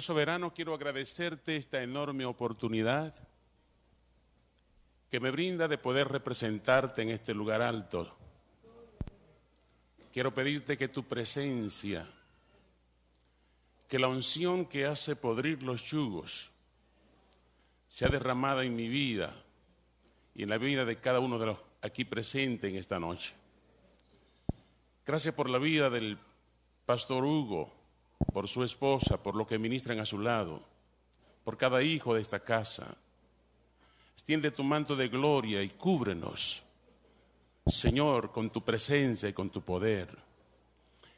soberano, quiero agradecerte esta enorme oportunidad que me brinda de poder representarte en este lugar alto. Quiero pedirte que tu presencia, que la unción que hace podrir los yugos, sea derramada en mi vida y en la vida de cada uno de los aquí presentes en esta noche. Gracias por la vida del pastor Hugo, por su esposa, por lo que ministran a su lado, por cada hijo de esta casa. Extiende tu manto de gloria y cúbrenos, Señor, con tu presencia y con tu poder.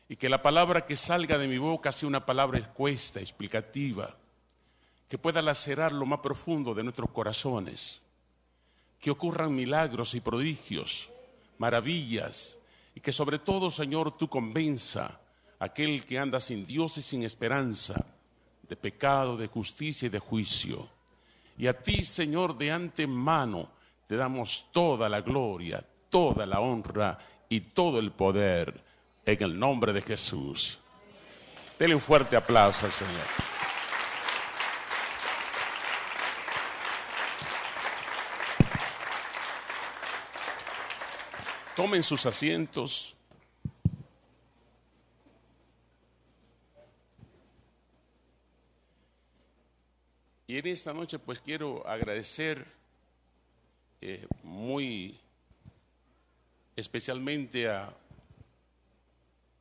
Y que la palabra que salga de mi boca sea una palabra expuesta, explicativa, que pueda lacerar lo más profundo de nuestros corazones. Que ocurran milagros y prodigios, maravillas, y que sobre todo, Señor, tú convenza aquel que anda sin Dios y sin esperanza, de pecado, de justicia y de juicio. Y a ti, Señor, de antemano te damos toda la gloria, toda la honra y todo el poder en el nombre de Jesús. Dele un fuerte aplauso Señor. Tomen sus asientos. Y en esta noche pues quiero agradecer eh, muy especialmente a,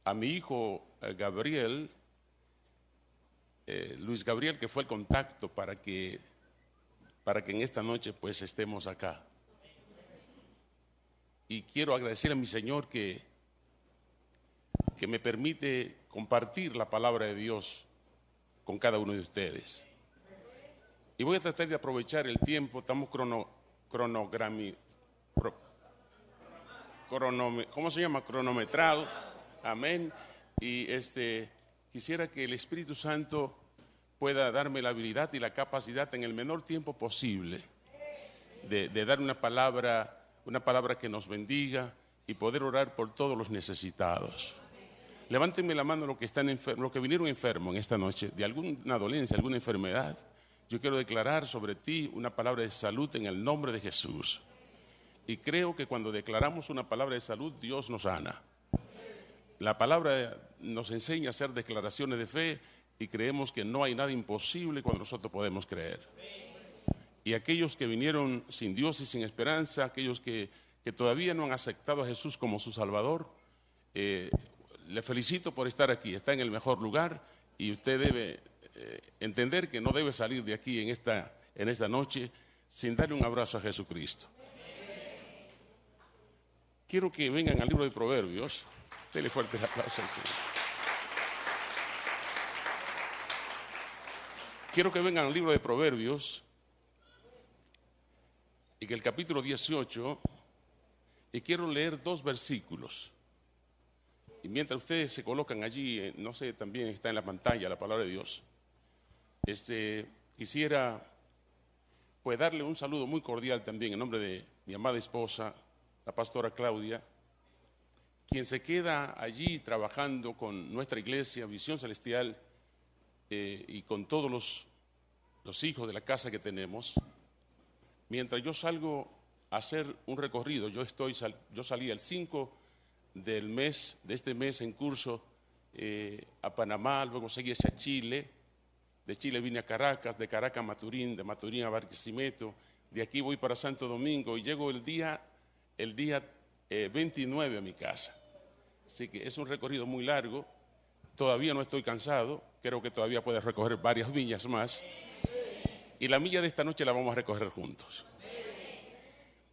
a mi hijo eh, Gabriel, eh, Luis Gabriel, que fue el contacto para que, para que en esta noche pues estemos acá. Y quiero agradecer a mi Señor que, que me permite compartir la palabra de Dios con cada uno de ustedes. Y voy a tratar de aprovechar el tiempo, estamos crono, cronogrami, ¿cómo se llama? Cronometrados, amén. Y este, quisiera que el Espíritu Santo pueda darme la habilidad y la capacidad en el menor tiempo posible de, dar una palabra, una palabra que nos bendiga y poder orar por todos los necesitados. Levántenme la mano los que, están enfermos, los que vinieron enfermos en esta noche, de alguna dolencia, alguna enfermedad. Yo quiero declarar sobre ti una palabra de salud en el nombre de Jesús. Y creo que cuando declaramos una palabra de salud, Dios nos sana. La palabra nos enseña a hacer declaraciones de fe y creemos que no hay nada imposible cuando nosotros podemos creer. Y aquellos que vinieron sin Dios y sin esperanza, aquellos que, todavía no han aceptado a Jesús como su Salvador, eh, le felicito por estar aquí. Está en el mejor lugar y usted debe eh, entender que no debe salir de aquí en esta, en esta noche sin darle un abrazo a Jesucristo. Quiero que vengan al libro de Proverbios. Dele fuertes aplausos al Señor. Quiero que vengan al libro de Proverbios y que el capítulo 18, y quiero leer dos versículos. Y mientras ustedes se colocan allí, eh, no sé, también está en la pantalla la palabra de Dios. Este, quisiera pues darle un saludo muy cordial también en nombre de mi amada esposa, la pastora Claudia, quien se queda allí trabajando con nuestra iglesia, Visión Celestial, eh, y con todos los, los hijos de la casa que tenemos. Mientras yo salgo a hacer un recorrido, yo, estoy, yo salí el 5 del mes, de este mes en curso, eh, a Panamá, luego seguí hacia Chile, de Chile vine a Caracas, de Caracas a Maturín, de Maturín a Barquisimeto, de aquí voy para Santo Domingo y llego el día, el día 29 eh, a mi casa. Así que es un recorrido muy largo, todavía no estoy cansado, creo que todavía puedes recoger varias viñas más. Y la milla de esta noche la vamos a recoger juntos.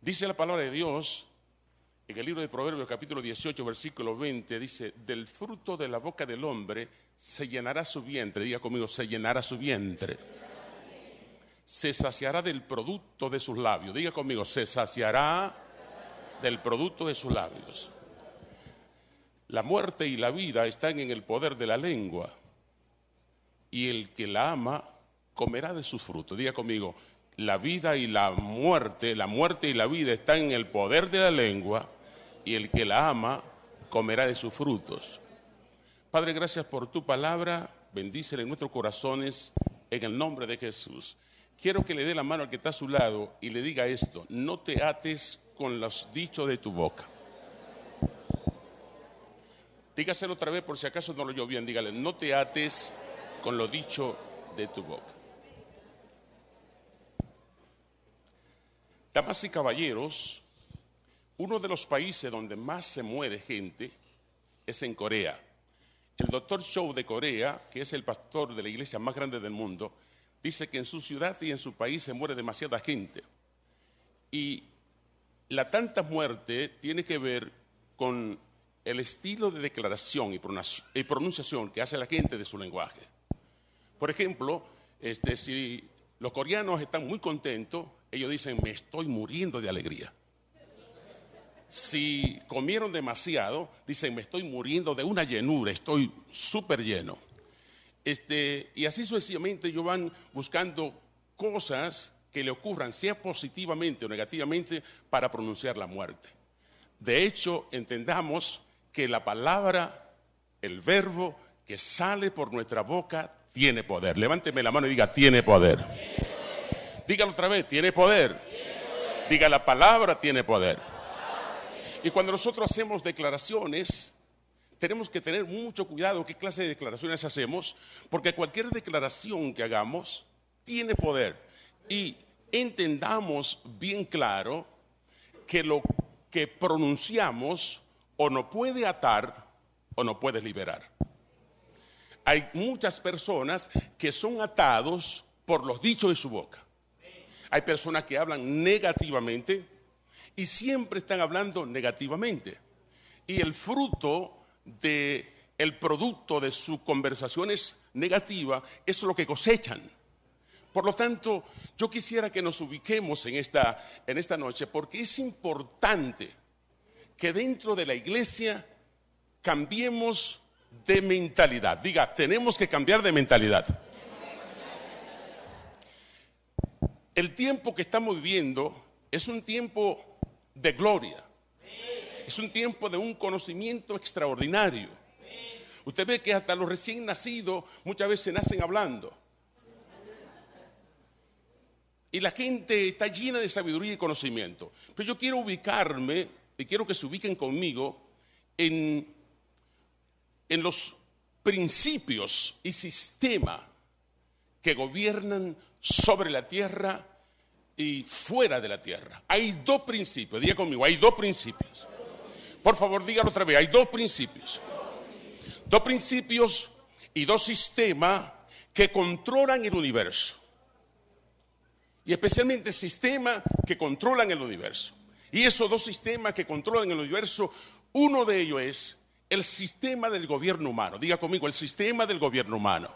Dice la palabra de Dios en el libro de Proverbios capítulo 18, versículo 20 dice, del fruto de la boca del hombre se llenará su vientre. Diga conmigo, se llenará su vientre. Se saciará del producto de sus labios. Diga conmigo, se saciará del producto de sus labios. La muerte y la vida están en el poder de la lengua. Y el que la ama comerá de su fruto, Diga conmigo, la vida y la muerte, la muerte y la vida están en el poder de la lengua y el que la ama comerá de sus frutos. Padre, gracias por tu palabra, bendícela en nuestros corazones en el nombre de Jesús. Quiero que le dé la mano al que está a su lado y le diga esto, no te ates con los dichos de tu boca. Dígaselo otra vez por si acaso no lo oyó bien, dígale, no te ates con lo dicho de tu boca. Damas y caballeros, uno de los países donde más se muere gente es en Corea. El doctor Cho de Corea, que es el pastor de la iglesia más grande del mundo, dice que en su ciudad y en su país se muere demasiada gente. Y la tanta muerte tiene que ver con el estilo de declaración y pronunciación que hace la gente de su lenguaje. Por ejemplo, este, si los coreanos están muy contentos, ellos dicen, me estoy muriendo de alegría. Si comieron demasiado, dicen, me estoy muriendo de una llenura, estoy súper lleno. Este, y así sucesivamente ellos van buscando cosas que le ocurran, sea positivamente o negativamente, para pronunciar la muerte. De hecho, entendamos que la palabra, el verbo que sale por nuestra boca, tiene poder. Levánteme la mano y diga, tiene poder. Dígalo otra vez, tiene poder. Diga la palabra tiene poder. Y cuando nosotros hacemos declaraciones, tenemos que tener mucho cuidado qué clase de declaraciones hacemos, porque cualquier declaración que hagamos tiene poder. Y entendamos bien claro que lo que pronunciamos o no puede atar o no puede liberar. Hay muchas personas que son atados por los dichos de su boca. Hay personas que hablan negativamente y siempre están hablando negativamente. Y el fruto de el producto de sus conversaciones negativas es lo que cosechan. Por lo tanto, yo quisiera que nos ubiquemos en esta, en esta noche porque es importante que dentro de la iglesia cambiemos de mentalidad. Diga, tenemos que cambiar de mentalidad. el tiempo que estamos viviendo es un tiempo de gloria. Es un tiempo de un conocimiento extraordinario. Usted ve que hasta los recién nacidos muchas veces nacen hablando. Y la gente está llena de sabiduría y conocimiento. Pero yo quiero ubicarme, y quiero que se ubiquen conmigo, en, en los principios y sistema que gobiernan sobre la tierra y fuera de la tierra. Hay dos principios, diga conmigo, hay dos principios. Por favor, dígalo otra vez, hay dos principios. Dos principios y dos sistemas que controlan el universo. Y especialmente sistemas que controlan el universo. Y esos dos sistemas que controlan el universo, uno de ellos es el sistema del gobierno humano. Diga conmigo, el sistema del gobierno humano.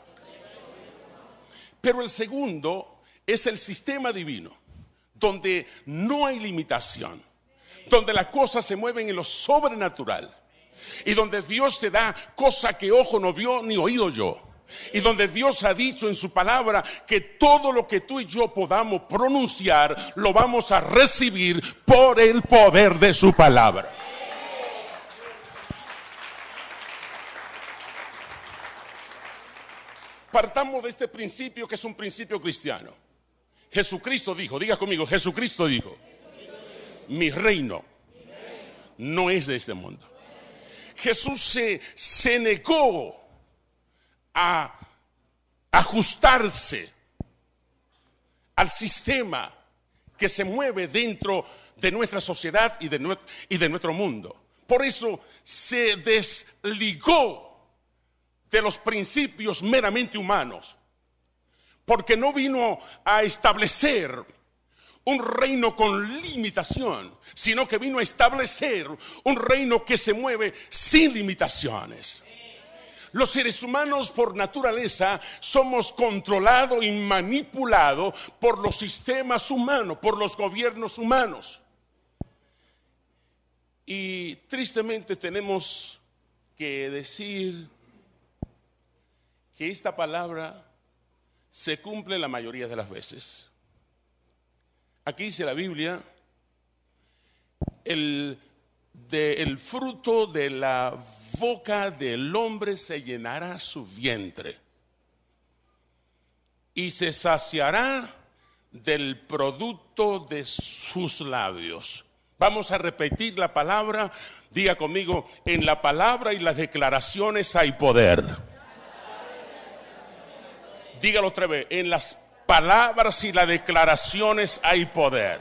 Pero el segundo es el sistema divino, donde no hay limitación, donde las cosas se mueven en lo sobrenatural y donde Dios te da cosas que ojo no vio ni oído yo. Y donde Dios ha dicho en su palabra que todo lo que tú y yo podamos pronunciar, lo vamos a recibir por el poder de su palabra. Partamos de este principio que es un principio cristiano. Jesucristo dijo, diga conmigo, Jesucristo dijo, mi reino no es de este mundo. Jesús se, negó a ajustarse al sistema que se mueve dentro de nuestra sociedad y de nuestro mundo. Por eso se desligó de los principios meramente humanos, porque no vino a establecer un reino con limitación, sino que vino a establecer un reino que se mueve sin limitaciones. Los seres humanos por naturaleza somos controlados y manipulados por los sistemas humanos, por los gobiernos humanos. Y tristemente tenemos que decir que esta palabra se cumple la mayoría de las veces. Aquí dice la Biblia, el, el fruto de la boca del hombre se llenará su vientre y se saciará del producto de sus labios. Vamos a repetir la palabra. Diga conmigo, en la palabra y las declaraciones hay poder. Dígalo otra vez, en las palabras y las declaraciones hay poder.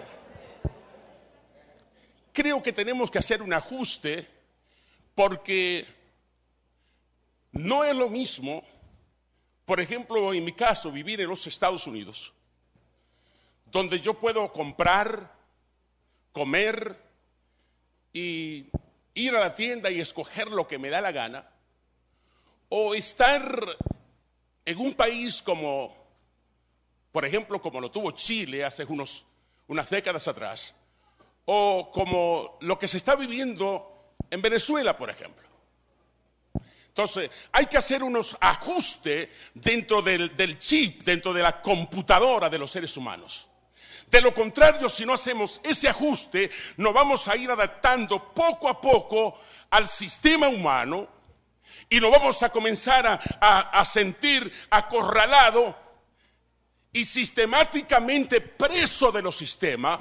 Creo que tenemos que hacer un ajuste porque no es lo mismo, por ejemplo, en mi caso, vivir en los Estados Unidos, donde yo puedo comprar, comer y ir a la tienda y escoger lo que me da la gana, o estar en un país como, por ejemplo, como lo tuvo Chile hace unos, unas décadas atrás, o como lo que se está viviendo en Venezuela, por ejemplo. Entonces, hay que hacer unos ajustes dentro del, del chip, dentro de la computadora de los seres humanos. De lo contrario, si no hacemos ese ajuste, nos vamos a ir adaptando poco a poco al sistema humano y lo vamos a comenzar a, sentir acorralado y sistemáticamente preso de los sistemas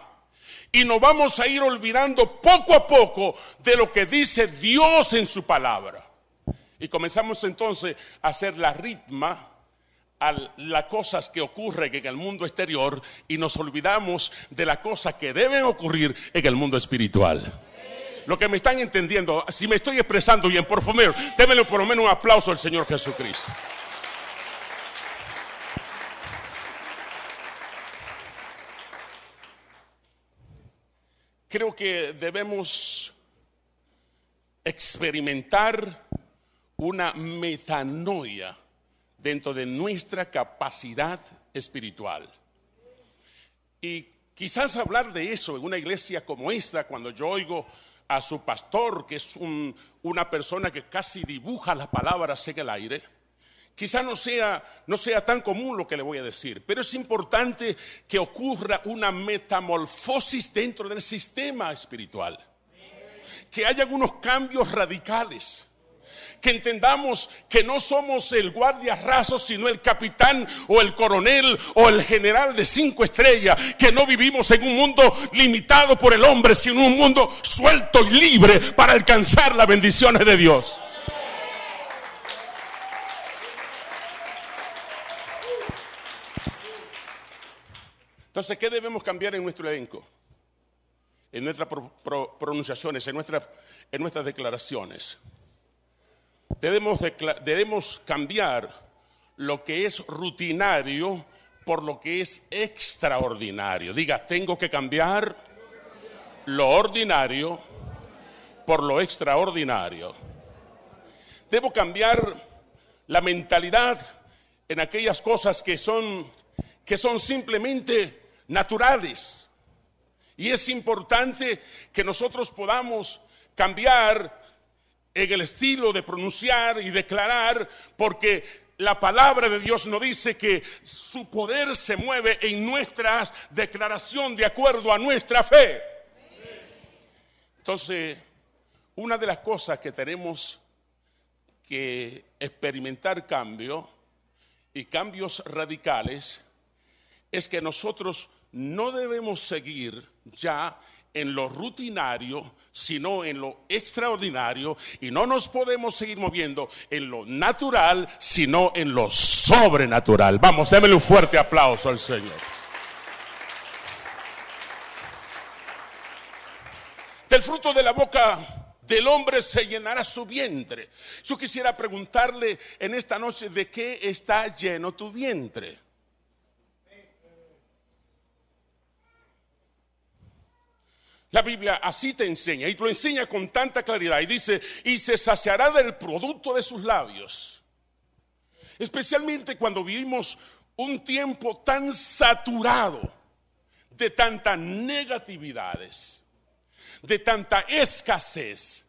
y nos vamos a ir olvidando poco a poco de lo que dice Dios en su palabra. Y comenzamos entonces a hacer la ritma a las cosas que ocurren en el mundo exterior y nos olvidamos de las cosas que deben ocurrir en el mundo espiritual. Lo que me están entendiendo, si me estoy expresando bien, por favor, démelo, por lo menos un aplauso al Señor Jesucristo. Creo que debemos experimentar una metanoia dentro de nuestra capacidad espiritual. Y quizás hablar de eso en una iglesia como esta, cuando yo oigo a su pastor, que es una persona que casi dibuja las palabras en el aire. Quizá no sea, no sea tan común lo que le voy a decir, pero es importante que ocurra una metamorfosis dentro del sistema espiritual. Que haya algunos cambios radicales que entendamos que no somos el guardia raso, sino el capitán o el coronel o el general de cinco estrellas, que no vivimos en un mundo limitado por el hombre, sino un mundo suelto y libre para alcanzar las bendiciones de Dios. Entonces, ¿qué debemos cambiar en nuestro elenco? En nuestras pronunciaciones, en, en nuestras declaraciones. Debemos, cambiar lo que es rutinario por lo que es extraordinario. Diga, tengo que cambiar lo ordinario por lo extraordinario. Debo cambiar la mentalidad en aquellas cosas que son que son simplemente naturales. Y es importante que nosotros podamos cambiar en el estilo de pronunciar y declarar, porque la palabra de Dios nos dice que su poder se mueve en nuestras declaración de acuerdo a nuestra fe. Entonces, una de las cosas que tenemos que experimentar cambio y cambios radicales es que nosotros no debemos seguir ya en lo rutinario, sino en lo extraordinario, y no nos podemos seguir moviendo en lo natural, sino en lo sobrenatural. Vamos, démele un fuerte aplauso al Señor. Del fruto de la boca del hombre se llenará su vientre. Yo quisiera preguntarle en esta noche de qué está lleno tu vientre. La Biblia así te enseña y lo enseña con tanta claridad. Y dice, y se saciará del producto de sus labios. Especialmente cuando vivimos un tiempo tan saturado de tantas negatividades, de tanta escasez.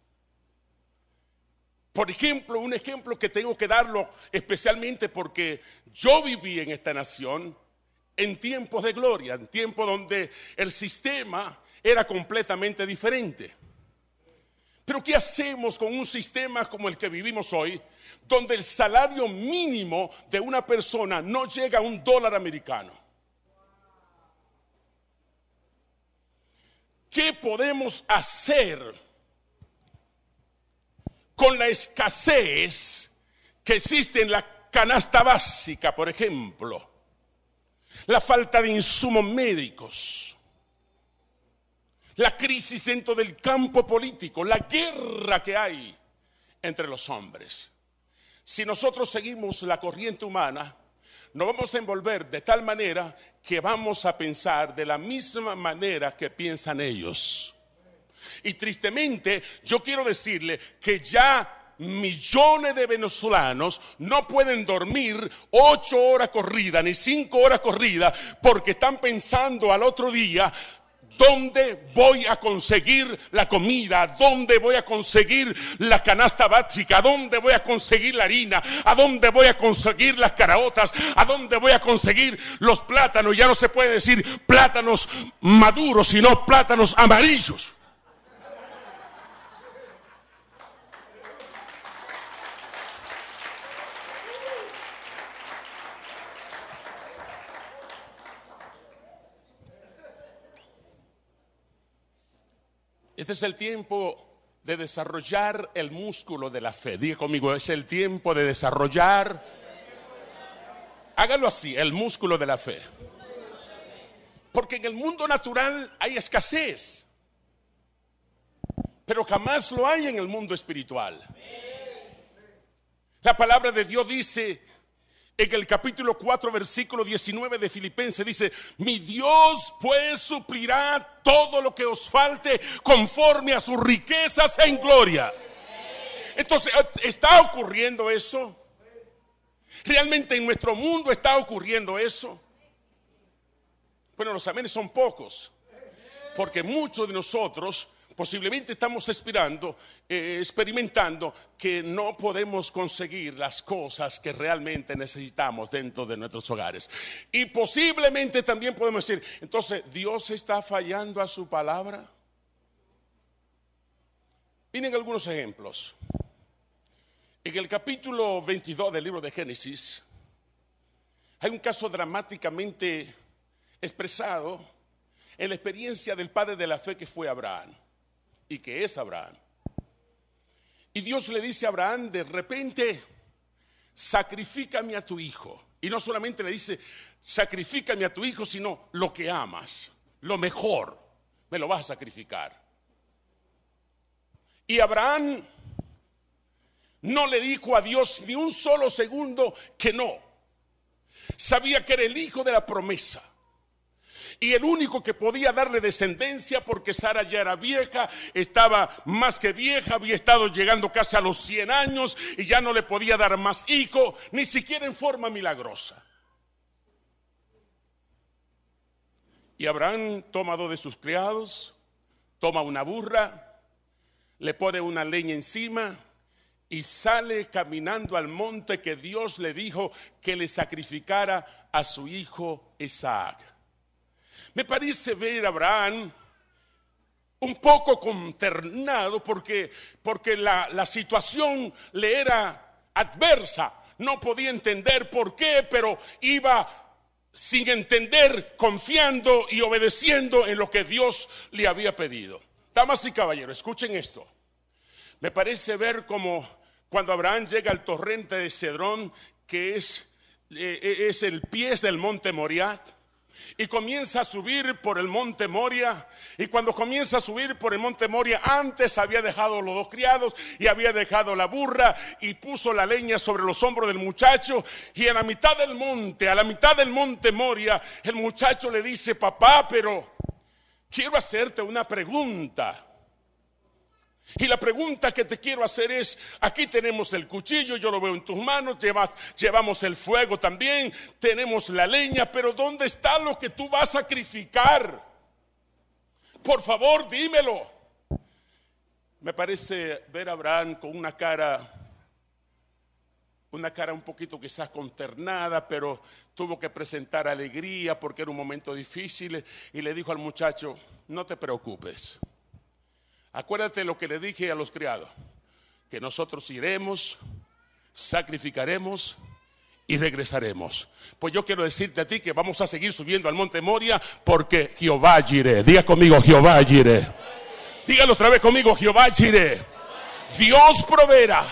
Por ejemplo, un ejemplo que tengo que darlo especialmente porque yo viví en esta nación en tiempos de gloria, en tiempos donde el sistema era completamente diferente. Pero ¿qué hacemos con un sistema como el que vivimos hoy, donde el salario mínimo de una persona no llega a un dólar americano? ¿Qué podemos hacer con la escasez que existe en la canasta básica, por ejemplo? La falta de insumos médicos la crisis dentro del campo político, la guerra que hay entre los hombres. Si nosotros seguimos la corriente humana, nos vamos a envolver de tal manera que vamos a pensar de la misma manera que piensan ellos. Y tristemente yo quiero decirle que ya millones de venezolanos no pueden dormir ocho horas corridas ni cinco horas corridas porque están pensando al otro día, ¿Dónde voy a conseguir la comida? ¿Dónde voy a conseguir la canasta básica? dónde voy a conseguir la harina? ¿A dónde voy a conseguir las caraotas? ¿A dónde voy a conseguir los plátanos? Ya no se puede decir plátanos maduros, sino plátanos amarillos. Este es el tiempo de desarrollar el músculo de la fe. Diga conmigo, es el tiempo de desarrollar. Hágalo así, el músculo de la fe. Porque en el mundo natural hay escasez, pero jamás lo hay en el mundo espiritual. La palabra de Dios dice en el capítulo 4, versículo 19 de Filipenses dice, mi Dios pues suplirá todo lo que os falte conforme a sus riquezas en gloria. Entonces, eh, ¿está ocurriendo eso? ¿Realmente en nuestro mundo está ocurriendo eso? Bueno, los aménes son pocos, porque muchos de nosotros posiblemente estamos esperando, eh, experimentando que no podemos conseguir las cosas que realmente necesitamos dentro de nuestros hogares. Y posiblemente también podemos decir, entonces, ¿Dios está fallando a su palabra? Vienen algunos ejemplos. En el capítulo 22 del libro de Génesis, hay un caso dramáticamente expresado en la experiencia del padre de la fe que fue Abraham y que es Abraham. Y Dios le dice a Abraham, de repente, sacrifícame a tu hijo. Y no solamente le dice, sacrifícame a tu hijo, sino lo que amas, lo mejor, me lo vas a sacrificar. Y Abraham no le dijo a Dios ni un solo segundo que no. Sabía que era el hijo de la promesa y el único que podía darle descendencia porque Sara ya era vieja, estaba más que vieja, había estado llegando casi a los 100 años y ya no le podía dar más hijo, ni siquiera en forma milagrosa. Y Abraham toma dos de sus criados, toma una burra, le pone una leña encima y sale caminando al monte que Dios le dijo que le sacrificara a su hijo Isaac. Me parece ver a Abraham un poco conternado porque, porque la, situación le era adversa. No podía entender por qué, pero iba sin entender, confiando y obedeciendo en lo que Dios le había pedido. Damas y caballeros, escuchen esto. Me parece ver como cuando Abraham llega al torrente de Cedrón, que es, eh, eh, es el pies del monte Moriat, y comienza a subir por el monte Moria. Y cuando comienza a subir por el monte Moria, antes había dejado los dos criados y había dejado la burra y puso la leña sobre los hombros del muchacho. Y a la mitad del monte, a la mitad del monte Moria, el muchacho le dice, papá, pero quiero hacerte una pregunta. Y la pregunta que te quiero hacer es, aquí tenemos el cuchillo, yo lo veo en tus manos, llevamos el fuego también, tenemos la leña, pero ¿dónde está lo que tú vas a sacrificar? Por favor, dímelo. Me parece ver a Abraham con una cara, una cara un poquito quizás conternada, pero tuvo que presentar alegría porque era un momento difícil y le dijo al muchacho, no te preocupes. Acuérdate lo que le dije a los criados, que nosotros iremos, sacrificaremos y regresaremos. Pues yo quiero decirte a ti que vamos a seguir subiendo al monte Moria porque Jehová gire, diga conmigo Jehová gire, Dígalo otra vez conmigo Jehová gire, Dios proveerá.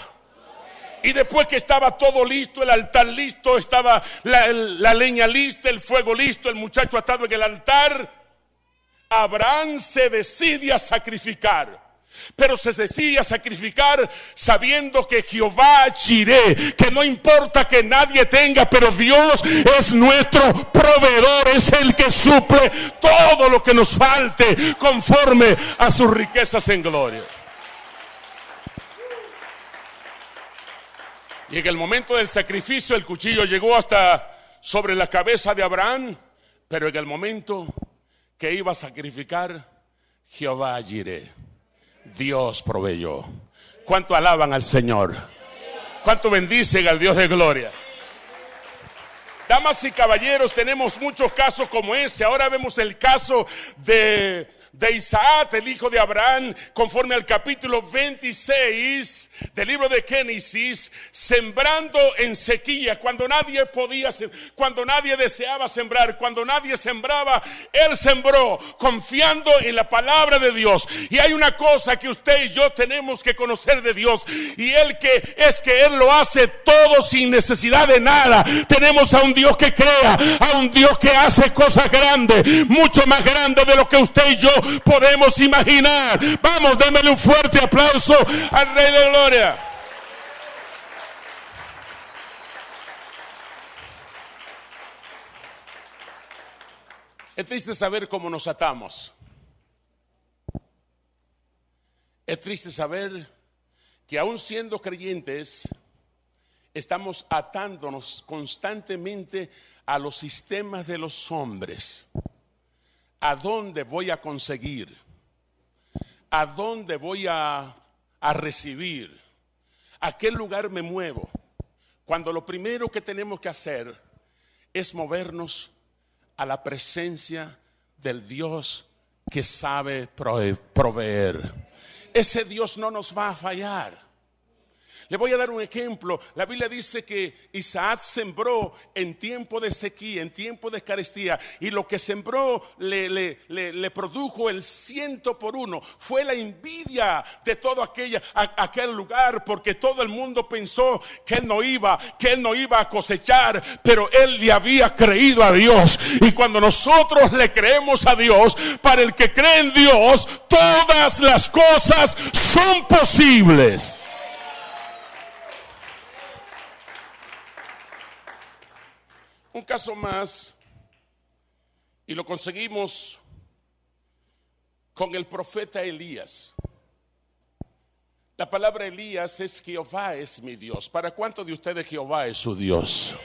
Y después que estaba todo listo, el altar listo, estaba la, la leña lista, el fuego listo, el muchacho atado en el altar, Abraham se decide a sacrificar. Pero se decide a sacrificar sabiendo que Jehová chiré, que no importa que nadie tenga, pero Dios es nuestro proveedor, es el que suple todo lo que nos falte conforme a sus riquezas en gloria. Y en el momento del sacrificio el cuchillo llegó hasta sobre la cabeza de Abraham, pero en el momento que iba a sacrificar, Jehová Jireh. Dios proveyó. ¿Cuánto alaban al Señor? ¿Cuánto bendicen al Dios de gloria? Damas y caballeros, tenemos muchos casos como ese. Ahora vemos el caso de de Isaac, el hijo de Abraham, conforme al capítulo 26 del libro de Génesis, sembrando en sequía, cuando nadie podía, cuando nadie deseaba sembrar, cuando nadie sembraba, él sembró confiando en la palabra de Dios. Y hay una cosa que usted y yo tenemos que conocer de Dios, y él que es que él lo hace todo sin necesidad de nada. Tenemos a un Dios que crea, a un Dios que hace cosas grandes, mucho más grandes de lo que usted y yo podemos imaginar. Vamos, démele un fuerte aplauso al Rey de Gloria. Es triste saber cómo nos atamos. Es triste saber que aún siendo creyentes, estamos atándonos constantemente a los sistemas de los hombres. ¿a dónde voy a conseguir? ¿A dónde voy a, recibir? ¿A qué lugar me muevo? Cuando lo primero que tenemos que hacer es movernos a la presencia del Dios que sabe proveer. Ese Dios no nos va a fallar. Le voy a dar un ejemplo. La Biblia dice que Isaac sembró en tiempo de sequía, en tiempo de carestía, y lo que sembró le, le, produjo el ciento por uno. Fue la envidia de todo aquella, aquel lugar, porque todo el mundo pensó que él no iba, que él no iba a cosechar, pero él le había creído a Dios. Y cuando nosotros le creemos a Dios, para el que cree en Dios, todas las cosas son posibles. un caso más y lo conseguimos con el profeta Elías. La palabra Elías es Jehová es mi Dios. ¿Para cuánto de ustedes Jehová es su Dios?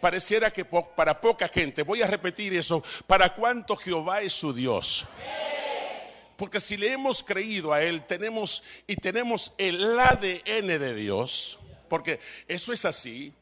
Pareciera que para poca gente, voy a repetir eso, ¿para cuánto Jehová es su Dios? Porque si le hemos creído a Él, tenemos y tenemos el ADN de Dios, porque eso es así,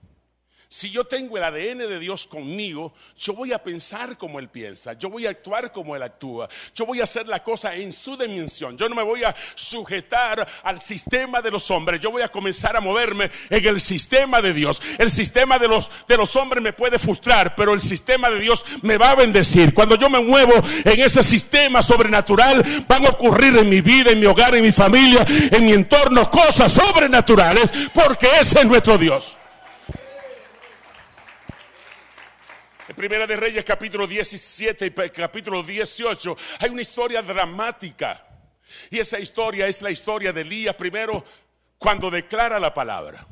si yo tengo el ADN de Dios conmigo, yo voy a pensar como Él piensa, yo voy a actuar como Él actúa, yo voy a hacer la cosa en su dimensión, yo no me voy a sujetar al sistema de los hombres, yo voy a comenzar a moverme en el sistema de Dios. El sistema de los, de los hombres me puede frustrar, pero el sistema de Dios me va a bendecir. Cuando yo me muevo en ese sistema sobrenatural, van a ocurrir en mi vida, en mi hogar, en mi familia, en mi entorno, cosas sobrenaturales, porque ese es nuestro Dios. Primera de Reyes capítulo 17 y capítulo 18 hay una historia dramática. Y esa historia es la historia de Elías primero cuando declara la palabra.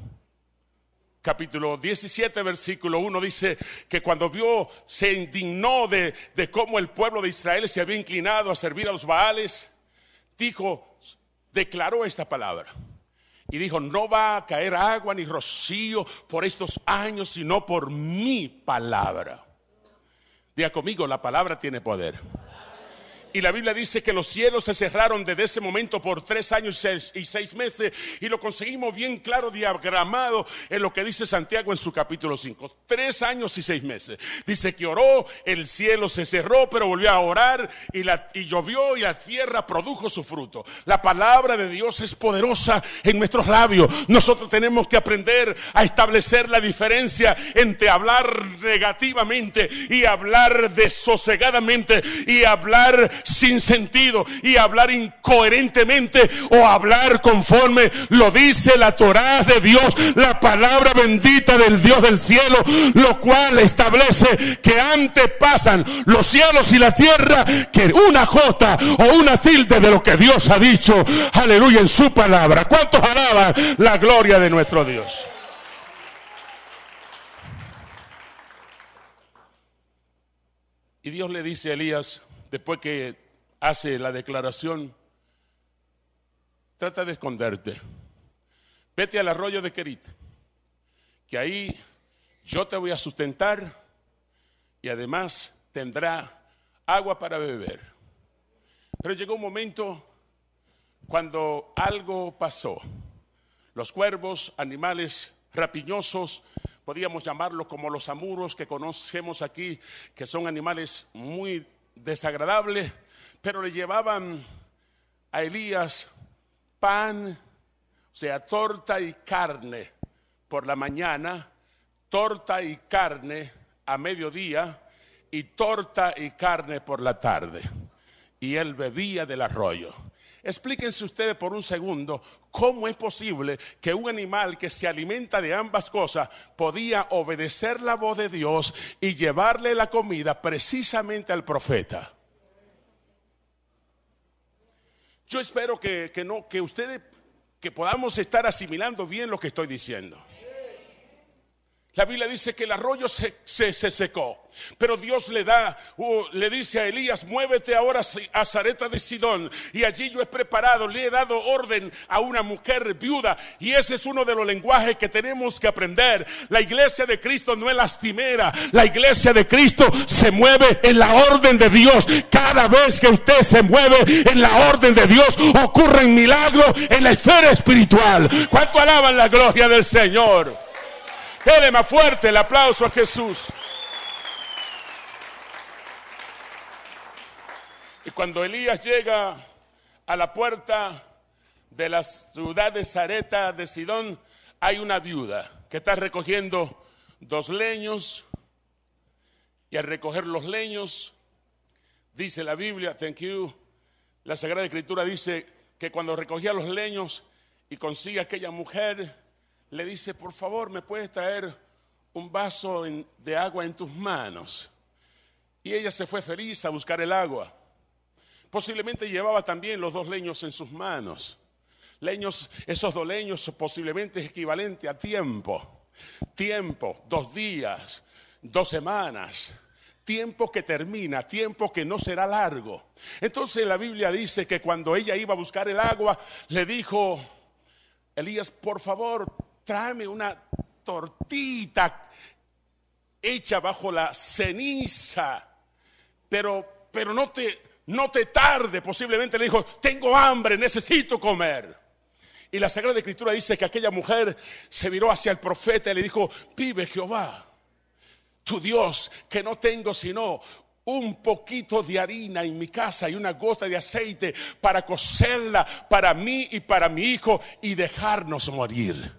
Capítulo 17, versículo 1 dice que cuando vio, se indignó de, de cómo el pueblo de Israel se había inclinado a servir a los Baales, dijo, declaró esta palabra. Y dijo, no va a caer agua ni rocío por estos años, sino por mi palabra. Diga conmigo, la palabra tiene poder. Y la Biblia dice que los cielos se cerraron desde ese momento por tres años y seis meses. Y lo conseguimos bien claro, diagramado en lo que dice Santiago en su capítulo 5. Tres años y seis meses. Dice que oró, el cielo se cerró, pero volvió a orar y, la, llovió y la tierra produjo su fruto. La palabra de Dios es poderosa en nuestros labios. Nosotros tenemos que aprender a establecer la diferencia entre hablar negativamente y hablar desosegadamente y hablar sin sentido y hablar incoherentemente o hablar conforme lo dice la Torá de Dios, la palabra bendita del Dios del cielo, lo cual establece que antes pasan los cielos y la tierra que una jota o una tilde de lo que Dios ha dicho, aleluya, en su palabra. ¿Cuántos alaban la gloria de nuestro Dios? Y Dios le dice a Elías, después que hace la declaración, trata de esconderte. Vete al arroyo de Querit, que ahí yo te voy a sustentar y además tendrá agua para beber. Pero llegó un momento cuando algo pasó. Los cuervos, animales rapiñosos, podíamos llamarlos como los amuros que conocemos aquí, que son animales muy desagradable, pero le llevaban a Elías pan, o sea, torta y carne por la mañana, torta y carne a mediodía y torta y carne por la tarde. Y él bebía del arroyo. Explíquense ustedes por un segundo cómo es posible que un animal que se alimenta de ambas cosas podía obedecer la voz de Dios y llevarle la comida precisamente al profeta. Yo espero que, que no, que ustedes, que podamos estar asimilando bien lo que estoy diciendo. La Biblia dice que el arroyo se, secó. Pero Dios le da, le dice a Elías, muévete ahora a Zareta de Sidón. Y allí yo he preparado, le he dado orden a una mujer viuda. Y ese es uno de los lenguajes que tenemos que aprender. La iglesia de Cristo no es lastimera. La iglesia de Cristo se mueve en la orden de Dios. Cada vez que usted se mueve en la orden de Dios, ocurren milagros en la esfera espiritual. ¿Cuánto alaban la gloria del Señor? más fuerte el aplauso a Jesús. Y cuando Elías llega a la puerta de la ciudad de Zareta de Sidón, hay una viuda que está recogiendo dos leños. Y al recoger los leños, dice la Biblia, thank you, la Sagrada Escritura dice que cuando recogía los leños y consigue aquella mujer, le dice, por favor, ¿me puedes traer un vaso de agua en tus manos? Y ella se fue feliz a buscar el agua. Posiblemente llevaba también los dos leños en sus manos. Leños, esos dos leños posiblemente es equivalente a tiempo. Tiempo, dos días, dos semanas. Tiempo que termina, tiempo que no será largo. Entonces la Biblia dice que cuando ella iba a buscar el agua, le dijo, Elías, por favor, tráeme una tortita hecha bajo la ceniza, pero, pero no, te, no te tarde. Posiblemente le dijo, tengo hambre, necesito comer. Y la Sagrada Escritura dice que aquella mujer se miró hacia el profeta y le dijo, vive Jehová, tu Dios, que no tengo sino un poquito de harina en mi casa y una gota de aceite para cocerla para mí y para mi hijo y dejarnos morir.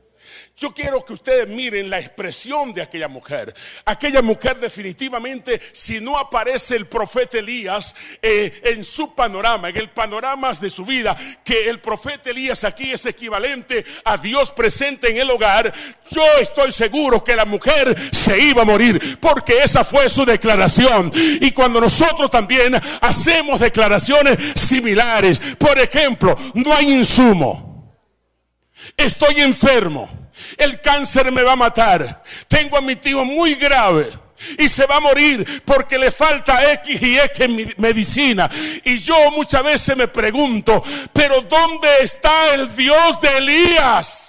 Yo quiero que ustedes miren la expresión de aquella mujer. Aquella mujer definitivamente, si no aparece el profeta Elías eh, en su panorama, en el panorama de su vida, que el profeta Elías aquí es equivalente a Dios presente en el hogar, yo estoy seguro que la mujer se iba a morir, porque esa fue su declaración. Y cuando nosotros también hacemos declaraciones similares, por ejemplo, no hay insumo, estoy enfermo el cáncer me va a matar. Tengo a mi tío muy grave y se va a morir porque le falta X y X medicina. Y yo muchas veces me pregunto, pero ¿dónde está el Dios de Elías?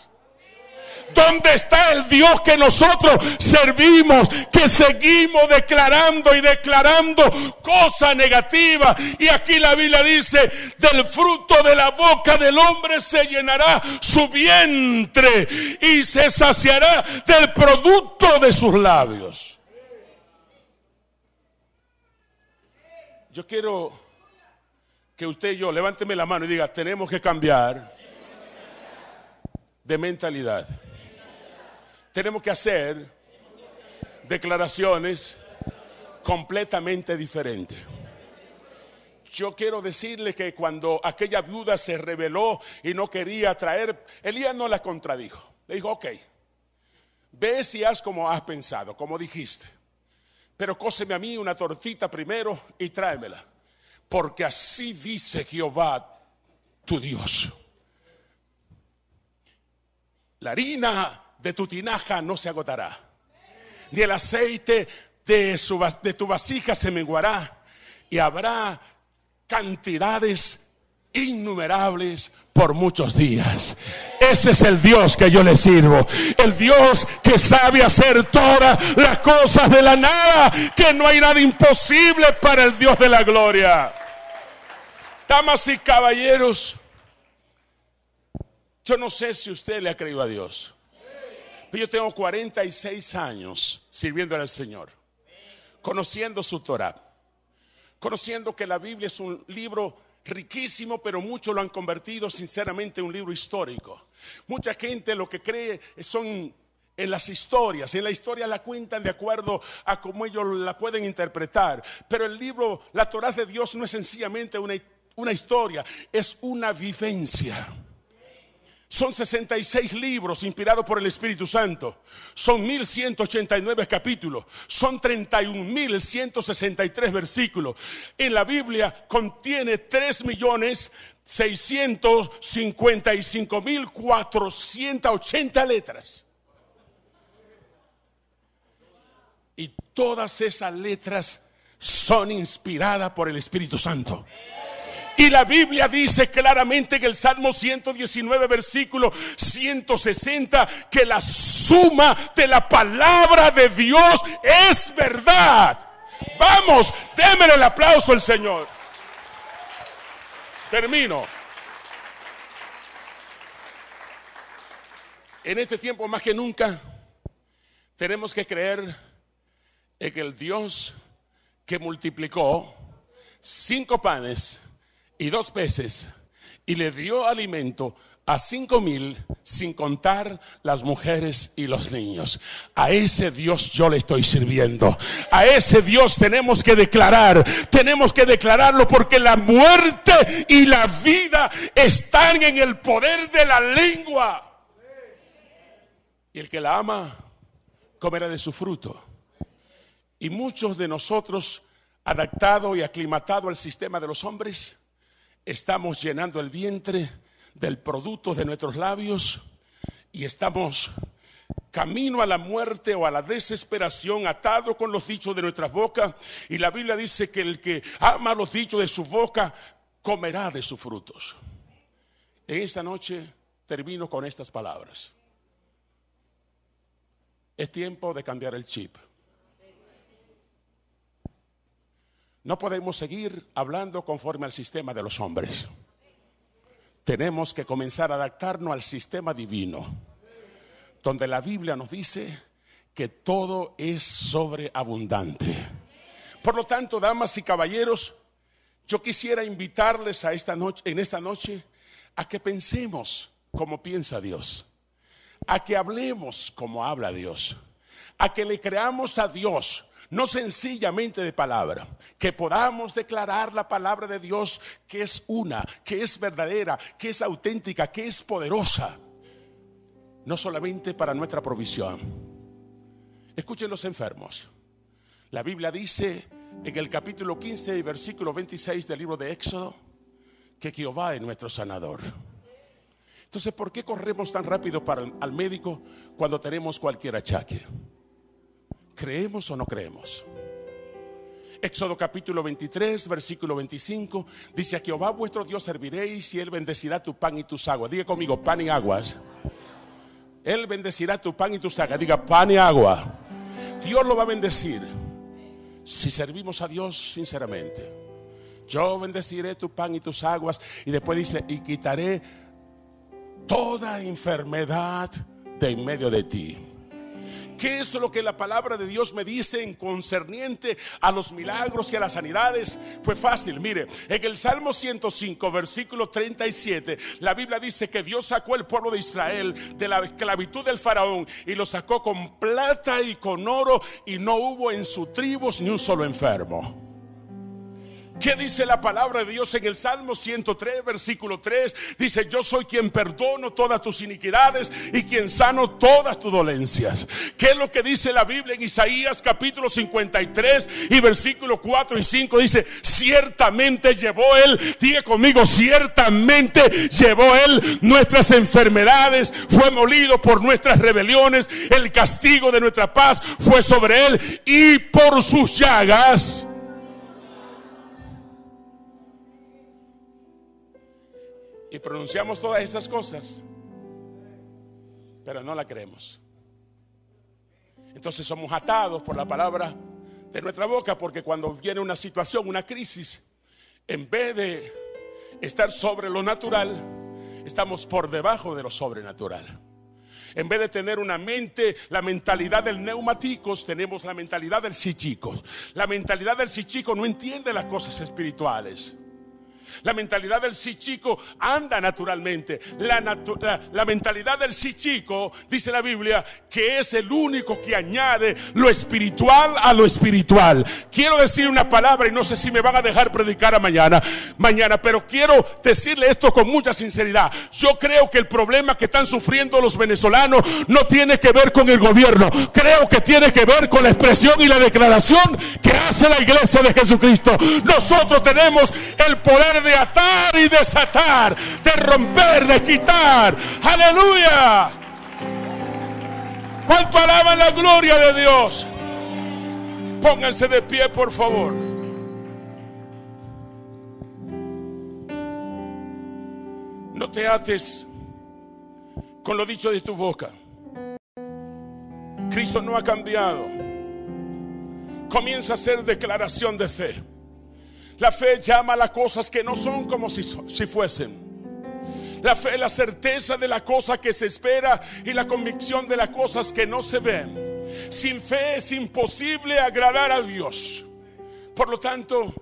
¿Dónde está el Dios que nosotros servimos, que seguimos declarando y declarando cosas negativas? Y aquí la Biblia dice, del fruto de la boca del hombre se llenará su vientre y se saciará del producto de sus labios. Yo quiero que usted y yo levánteme la mano y diga, tenemos que cambiar de mentalidad tenemos que hacer declaraciones completamente diferentes. Yo quiero decirle que cuando aquella viuda se rebeló y no quería traer, Elías no la contradijo. Le dijo, ok, ve si haz como has pensado, como dijiste. Pero cóseme a mí una tortita primero y tráemela. Porque así dice Jehová tu Dios. La harina de tu tinaja no se agotará, ni el aceite de, su, de tu vasija se menguará, y habrá cantidades innumerables por muchos días. Ese es el Dios que yo le sirvo. El Dios que sabe hacer todas las cosas de la nada, que no hay nada imposible para el Dios de la gloria. Damas y caballeros, yo no sé si usted le ha creído a Dios. Pues yo tengo 46 años sirviendo al Señor, conociendo su Torah, conociendo que la Biblia es un libro riquísimo, pero muchos lo han convertido sinceramente en un libro histórico. Mucha gente lo que cree son en las historias. En la historia la cuentan de acuerdo a cómo ellos la pueden interpretar. Pero el libro, la Torah de Dios, no es sencillamente una, una historia, es una vivencia. Son 66 libros inspirados por el Espíritu Santo. Son 1189 capítulos. Son 31.163 versículos. En la Biblia contiene 3.655.480 letras. Y todas esas letras son inspiradas por el Espíritu Santo. Y la Biblia dice claramente en el Salmo 119, versículo 160, que la suma de la palabra de Dios es verdad. Vamos, démele el aplauso al Señor. Termino. En este tiempo más que nunca tenemos que creer en el Dios que multiplicó cinco panes y dos peces y le dio alimento a cinco mil sin contar las mujeres y los niños. A ese Dios yo le estoy sirviendo. A ese Dios tenemos que declarar. Tenemos que declararlo porque la muerte y la vida están en el poder de la lengua. Y el que la ama comerá de su fruto. Y muchos de nosotros, adaptado y aclimatado al sistema de los hombres, estamos llenando el vientre del producto de nuestros labios y estamos camino a la muerte o a la desesperación, atado con los dichos de nuestras bocas. Y la Biblia dice que el que ama los dichos de su boca, comerá de sus frutos. En esta noche termino con estas palabras. Es tiempo de cambiar el chip. No podemos seguir hablando conforme al sistema de los hombres. Tenemos que comenzar a adaptarnos al sistema divino, donde la Biblia nos dice que todo es sobreabundante. Por lo tanto, damas y caballeros, yo quisiera invitarles a esta noche, en esta noche a que pensemos como piensa Dios, a que hablemos como habla Dios, a que le creamos a Dios no sencillamente de palabra, que podamos declarar la palabra de Dios que es una, que es verdadera, que es auténtica, que es poderosa, no solamente para nuestra provisión. Escuchen los enfermos. La Biblia dice en el capítulo 15 y versículo 26 del libro de Éxodo que Jehová es nuestro sanador. Entonces, ¿por qué corremos tan rápido para al médico cuando tenemos cualquier achaque? ¿Creemos o no creemos? Éxodo capítulo 23, versículo 25, dice, a Jehová vuestro Dios serviréis y él bendecirá tu pan y tus aguas. Diga conmigo, pan y aguas. Él bendecirá tu pan y tus aguas. Diga, pan y agua. Dios lo va a bendecir si servimos a Dios sinceramente. Yo bendeciré tu pan y tus aguas. Y después dice, y quitaré toda enfermedad de en medio de ti. ¿Qué es lo que la palabra de Dios me dice en concerniente a los milagros y a las sanidades? Fue pues fácil, mire, en el Salmo 105, versículo 37, la Biblia dice que Dios sacó al pueblo de Israel de la esclavitud del faraón y lo sacó con plata y con oro y no hubo en su tribus ni un solo enfermo. ¿Qué dice la palabra de Dios en el Salmo 103, versículo 3? Dice, yo soy quien perdono todas tus iniquidades y quien sano todas tus dolencias. ¿Qué es lo que dice la Biblia en Isaías capítulo 53 y versículo 4 y 5? Dice, ciertamente llevó él, diga conmigo, ciertamente llevó él nuestras enfermedades, fue molido por nuestras rebeliones, el castigo de nuestra paz fue sobre él y por sus llagas y pronunciamos todas esas cosas, pero no la creemos. Entonces somos atados por la palabra de nuestra boca, porque cuando viene una situación, una crisis, en vez de estar sobre lo natural, estamos por debajo de lo sobrenatural. En vez de tener una mente, la mentalidad del neumáticos, tenemos la mentalidad del chico La mentalidad del chico no entiende las cosas espirituales. La mentalidad del sí chico anda naturalmente. La, mentalidad del sí chico, dice la Biblia, que es el único que añade lo espiritual a lo espiritual. Quiero decir una palabra y no sé si me van a dejar predicar a mañana, mañana, pero quiero decirle esto con mucha sinceridad. Yo creo que el problema que están sufriendo los venezolanos no tiene que ver con el gobierno. Creo que tiene que ver con la expresión y la declaración que hace la iglesia de Jesucristo. Nosotros tenemos el poder de atar y desatar, de romper, de quitar. Aleluya. ¿Cuánto alaban la gloria de Dios? Pónganse de pie, por favor. No te haces con lo dicho de tu boca. Cristo no ha cambiado. Comienza a hacer declaración de fe. La fe llama a las cosas que no son como si, si fuesen. La fe, la certeza de la cosa que se espera y la convicción de las cosas que no se ven. Sin fe es imposible agradar a Dios. Por lo tanto,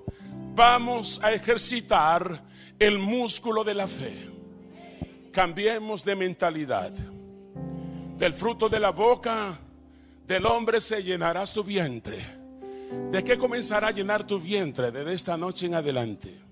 vamos a ejercitar el músculo de la fe. Cambiemos de mentalidad. Del fruto de la boca del hombre se llenará su vientre. ¿De qué comenzará a llenar tu vientre desde esta noche en adelante?